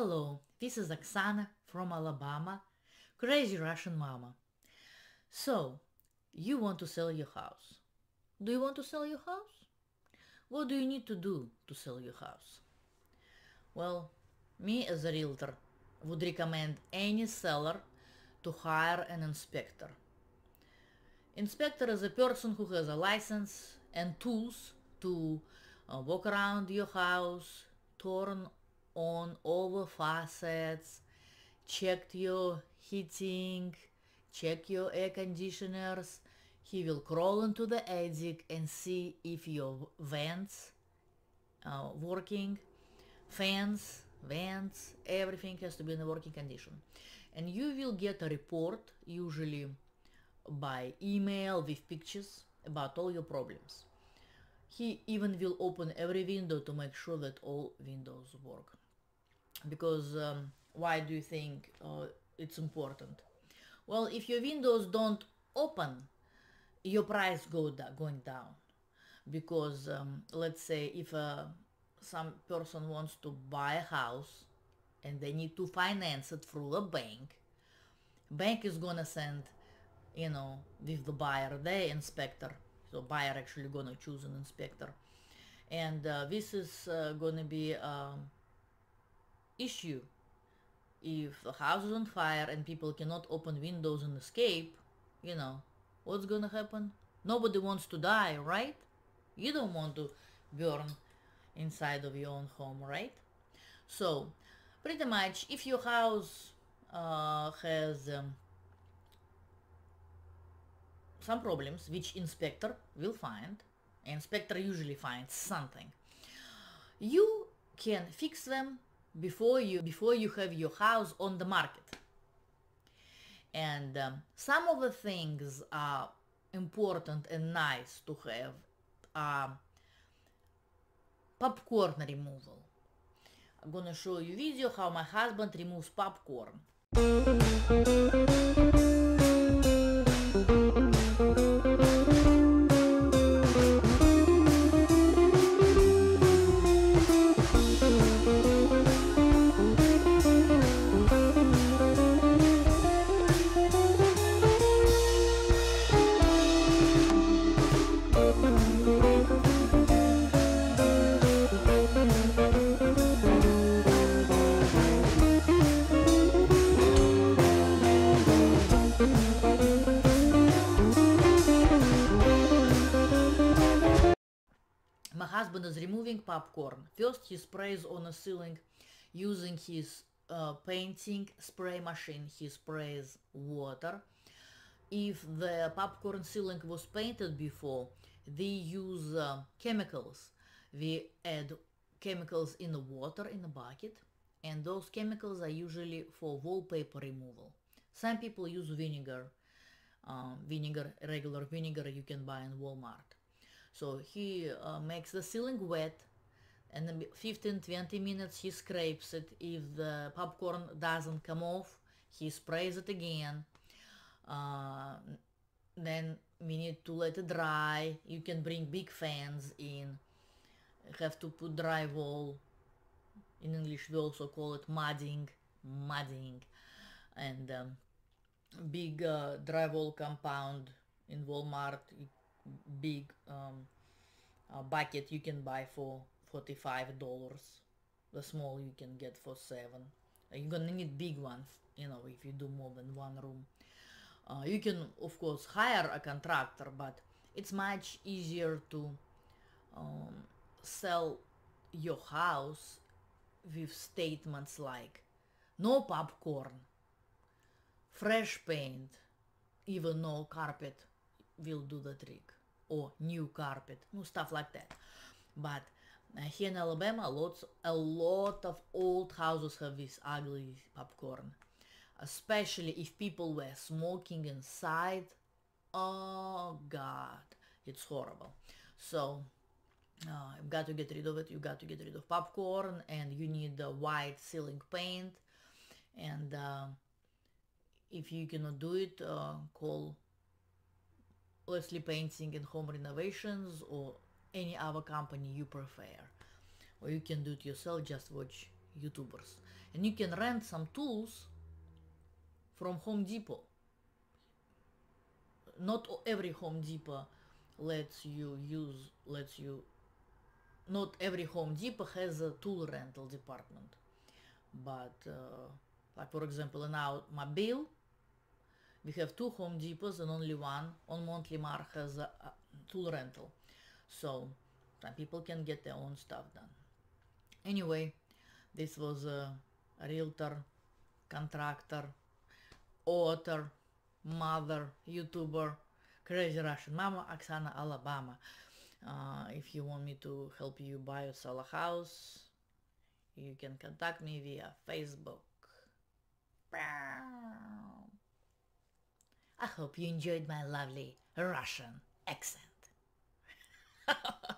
Hello, this is Oksana from Alabama, crazy Russian mama. So, you want to sell your house. Do you want to sell your house? What do you need to do to sell your house? Well, me as a realtor would recommend any seller to hire an inspector. Inspector is a person who has a license and tools to uh, walk around your house, turn on all the facets, checked your heating, check your air conditioners. He will crawl into the attic and see if your vents are working, fans, vents, everything has to be in a working condition. And you will get a report, usually by email with pictures about all your problems. He even will open every window to make sure that all windows work because um, why do you think uh, it's important? Well, if your windows don't open, your price go da going down because um, let's say if uh, some person wants to buy a house and they need to finance it through a bank, bank is gonna send, you know, with the buyer, the inspector. So buyer actually gonna choose an inspector, and uh, this is uh, gonna be. Um, issue. If the house is on fire and people cannot open windows and escape, you know, what's gonna happen? Nobody wants to die, right? You don't want to burn inside of your own home, right? So, pretty much, if your house uh, has um, some problems, which inspector will find, inspector usually finds something, you can fix them before you before you have your house on the market and um, some of the things are important and nice to have popcorn removal i'm gonna show you video how my husband removes popcorn husband is removing popcorn. First he sprays on a ceiling using his uh, painting spray machine. He sprays water. If the popcorn ceiling was painted before, they use uh, chemicals. They add chemicals in the water in the bucket and those chemicals are usually for wallpaper removal. Some people use vinegar, um, vinegar, regular vinegar you can buy in Walmart. So he uh, makes the ceiling wet and 15-20 minutes he scrapes it. If the popcorn doesn't come off, he sprays it again. Uh, then we need to let it dry. You can bring big fans in. Have to put drywall. In English we also call it mudding, mudding. And um, big uh, drywall compound in Walmart. You big um, uh, bucket you can buy for $45. The small you can get for 7 uh, You're gonna need big ones, you know, if you do more than one room. Uh, you can, of course, hire a contractor, but it's much easier to um, sell your house with statements like no popcorn, fresh paint, even no carpet will do the trick or new carpet, no stuff like that. But uh, here in Alabama, lots, a lot of old houses have this ugly popcorn, especially if people were smoking inside. Oh God, it's horrible. So uh, you've got to get rid of it. You've got to get rid of popcorn and you need the white ceiling paint. And uh, if you cannot do it, uh, call Leslie Painting and Home Renovations or any other company you prefer. Or you can do it yourself, just watch YouTubers. And you can rent some tools from Home Depot. Not every Home Depot lets you use, lets you, not every Home Depot has a tool rental department. But uh, like for example in mobile we have two Home Depots and only one on Mar has a, a tool rental. So some people can get their own stuff done. Anyway, this was a realtor, contractor, author, mother, YouTuber, crazy Russian mama, Oksana Alabama. Uh, if you want me to help you buy or sell a house, you can contact me via Facebook. Bah. I hope you enjoyed my lovely Russian accent.